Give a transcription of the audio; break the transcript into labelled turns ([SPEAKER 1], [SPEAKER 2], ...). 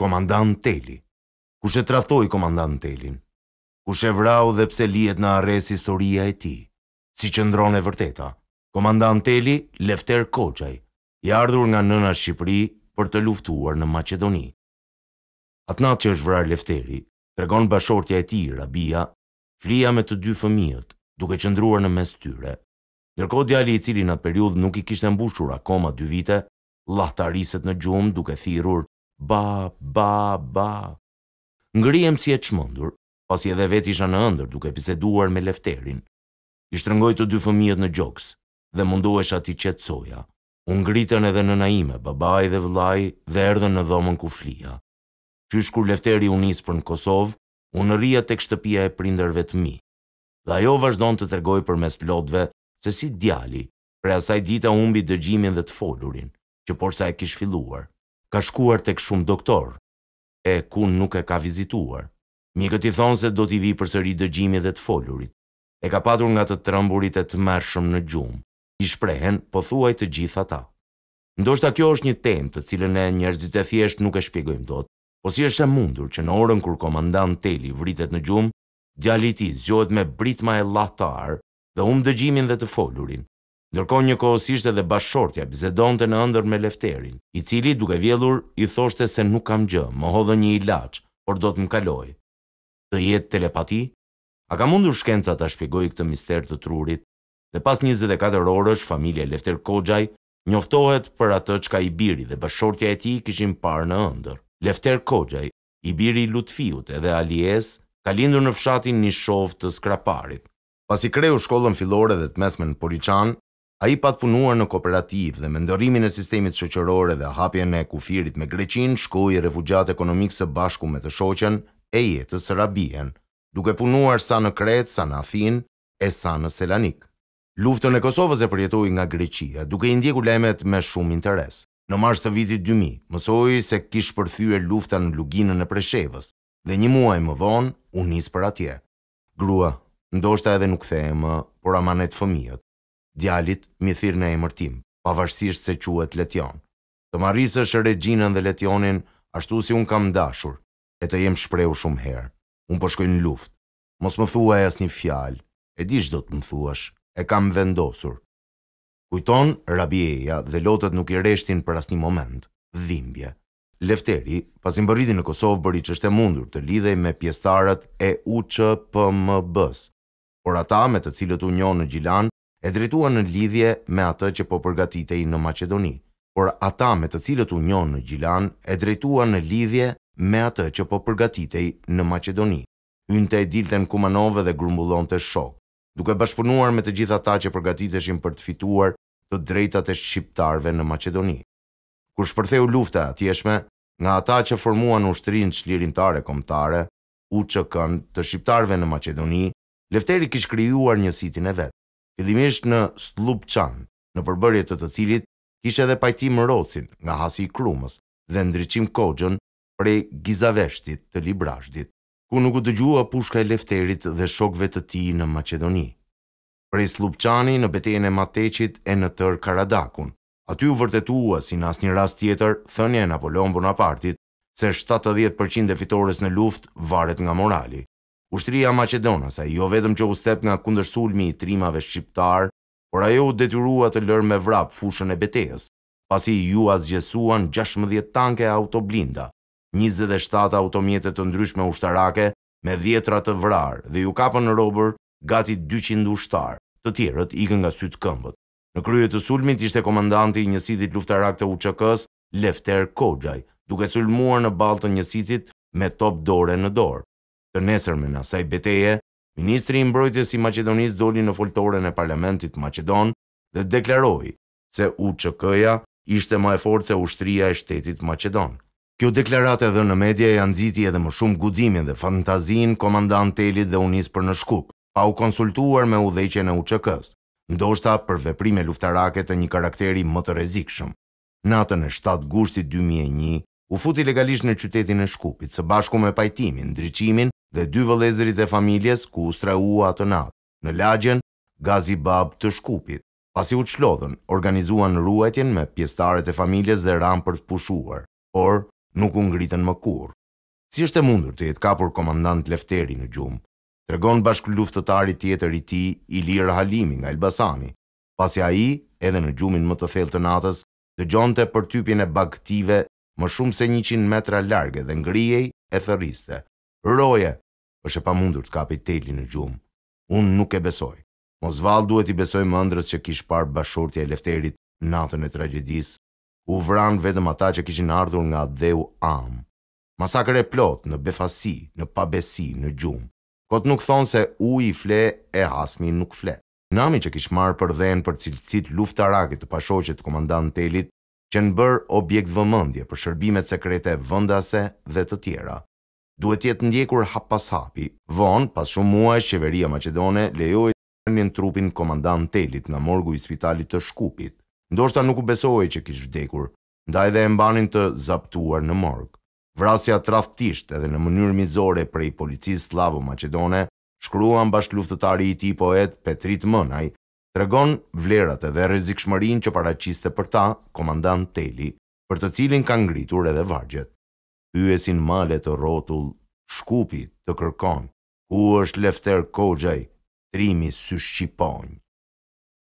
[SPEAKER 1] komandant Teli. Kush e trathoi komandant Telin? Kush e vrau dhe pse lihet në arres historia e tij? Si qëndron e vërteta? Komandant Teli, Lefter Koçaj, i ardhur nga nëna Shqipëri për të luftuar në Maqedoni. Atë që është vrarë Lefteri, tregon bashortja e tij Rabia, flija me të dy fëmijët, duke qëndruar në mes tyre. Ndërkohë djali i cili në atë periudhë nuk i kishte mbushur akoma 2 vite, lahtariset në gjumë duke thirur ba, ba, ba. Ngrihem si e çmendur, pasi edhe vet isha në ëndër duke biseduar me Lefterin. I shtrëngoj të dy fëmijët në gjoks dhe munduesha ti qetësoja. U ngritën edhe në ime, babai dhe vlaj dhe erdhën në dhomën ku flija. Qysh kur Lefteri u nis për në Kosovë, unë rria tek shtëpia e prindërve të mi. Dhe ajo vazhdon të tregoj për mes plotve se si djali, pre asaj dita umbi dëgjimin dhe të folurin, që por sa e kish filuar ka shkuar tek shumë doktor, e kun nuk e ka vizituar. Mjekët i thonë se do t'i vi për sëri dëgjimi dhe të folurit, e ka patur nga të trëmburit e të mërshëm në gjumë, i shprehen po thuaj të gjitha ta. Ndoshta kjo është një tem të cilën e njerëzit e thjesht nuk e shpjegojmë dot, po si është e mundur që në orën kur komandan Teli vritet në gjumë, djali i tij zgjohet me britma e llahtar dhe umë dëgjimin dhe të folurin, Ndërkohë një kohë ishte edhe bashortja, bizedonte në ëndër me Lefterin, i cili duke vjedhur i thoshte se nuk kam gjë, më hodh një ilaç, por do të më kaloj. Të jetë telepati? A ka mundur shkenca ta shpjegoj këtë mister të trurit? Dhe pas 24 orësh, familja Lefter Koxhaj njoftohet për atë çka i biri dhe bashortja e tij kishin parë në ëndër. Lefter Koxhaj I biri i Lutfiut edhe Alies ka lindur në fshatin shoft të Skraparit. Pasi kreu shkollën fillore dhe të mesme në Poliçan, A i pat punuar në kooperativ dhe me ndërimin e sistemit shëqërore dhe hapjen e kufirit me Greqin, shkoj e refugjat ekonomik së bashku me të shoqen e jetës së rabien, duke punuar sa në Kretë, sa në Athin e sa në Selanik. Luftën e Kosovës e përjetoj nga Greqia, duke i ndjeku lemet me shumë interes. Në mars të vitit 2000, mësoj se kishë përthyre luftën në luginën e Preshevës, dhe një muaj më vonë, unis për atje. Grua, ndoshta edhe nuk themë, por amanet fëmijët djalit mi thirr në emërtim, pavarësisht se quhet Letjon. Të marrisësh Regjinën dhe Letjonin ashtu si un kam dashur, e të jem shpreu shumë herë. Un po shkoj në luftë. Mos më thuaj asnjë fjalë. E di ç'do të më thuash. E kam vendosur. Kujton Rabieja dhe lotët nuk i reshtin për asnjë moment. Dhimbje. Lefteri, pas i në Kosovë, bëri që është e mundur të lidhej me pjestarët e uqë për më por ata me të cilët unjon në Gjilanë e drejtua në lidhje me atë që po përgatitej në Maqedoni, por ata me të cilët u njonë në Gjilan e drejtua në lidhje me atë që po përgatitej në Maqedoni. Ynte e dilten kumanove dhe grumbullon të shok, duke bashkëpunuar me të gjitha ata që përgatiteshin për të fituar të drejtat e shqiptarve në Maqedoni. Kur shpërtheu lufta atjeshme, nga ata që formuan ushtrinë komtare, u uçk kënë të shqiptarve në Maqedoni, Lefteri kishë krijuar një sitin e vet fillimisht në Slupçan, në përbërje të të cilit kishte edhe pajtim rocin nga hasi i krumës dhe ndriçim kogjën prej gizaveshtit të Librashtit, ku nuk u dëgjua pushka e lefterit dhe shokve të ti në Macedoni. Prej Slupçani në betejën e Mateqit e në tër Karadakun, aty u vërtetua si në asë një rast tjetër thënje e Napoleon Bonapartit se 70% e fitores në luft varet nga morali. Ushtria Macedonas, a jo vetëm që u step nga kundër sulmi i trimave shqiptar, por ajo u detyrua të lërë me vrap fushën e betejës, pasi ju asgjesuan 16 tanke autoblinda, 27 automjetet të ndryshme ushtarake me djetrat të vrarë dhe ju kapën në robër gati 200 ushtar, të tjerët ikën nga sytë këmbët. Në krye të sulmit ishte komandanti i njësitit luftarak të UÇK-s, Lefter Kojaj, duke sulmuar në baltën njësitit me top dore në dorë. Të nesërme në asaj beteje, Ministri i Mbrojtjes i Macedonisë doli në foltore e Parlamentit Macedon dhe deklaroi se UÇK-ja ishte më e fortë se ushtria e shtetit Macedon. Kjo deklaratë e dhënë në media janë nxiti edhe më shumë guximin dhe fantazinë komandantelit dhe unisë për në Shkup, pa u konsultuar me udhëheqjen e UÇK-s, ndoshta për veprime luftarake të një karakteri më të rrezikshëm. Natën e 7 gushtit 2001 u futi legalisht në qytetin e Shkupit, së bashku me pajtimin, ndriçimin dhe dy vëlezërit e familjes ku ustrahua atë natë, në lagjen Gazi Bab të Shkupit. Pasi u qlodhen, organizuan ruajtjen me pjestaret e familjes dhe ram për të pushuar, por nuk u ngritën më kur. Si është e mundur të jetë kapur komandant Lefteri në gjumë? Tregon bashkë luftëtari tjetër i ti, Ilir Halimi nga Elbasani, pasi a i, edhe në gjumin më të thellë të natës, të gjonte për typjen e baktive më shumë se 100 metra largë dhe ngrijej e thëriste – Roje, është e pa mundur të kapi teli në gjumë. Unë nuk e besoj. Mosval duhet i besoj më ndrës që kishë par bashortje e lefterit natën e tragedis, u vran vetëm ata që kishin ardhur nga dheu am. Masakër e plot në befasi, në pabesi, në gjumë. Kot nuk thonë se u i fle e hasmi nuk fle. Nami që kishë marë për dhenë për cilëcit luftarakit të pashoqet të komandan të telit, që në bërë objekt vëmëndje për shërbimet sekrete vëndase dhe të tjera duhet jetë ndjekur hap pas hapi. Von, pas shumë muaj, qeveria Macedone lejoj një në trupin komandant telit në morgu i spitalit të shkupit. Ndoshta nuk u besoj që kishë vdekur, nda edhe e mbanin të zaptuar në morgë. Vrasja traftisht edhe në mënyrë mizore prej policisë Slavu Macedone, shkruan bashkë luftetari i ti poet Petrit Mënaj, të regon vlerat edhe rezikshmërin që paraqiste për ta komandant Teli, për të cilin ka ngritur edhe vargjet hyesin male të rotull, shkupi të kërkon, ku është lefter kogjaj, trimi së shqiponjë.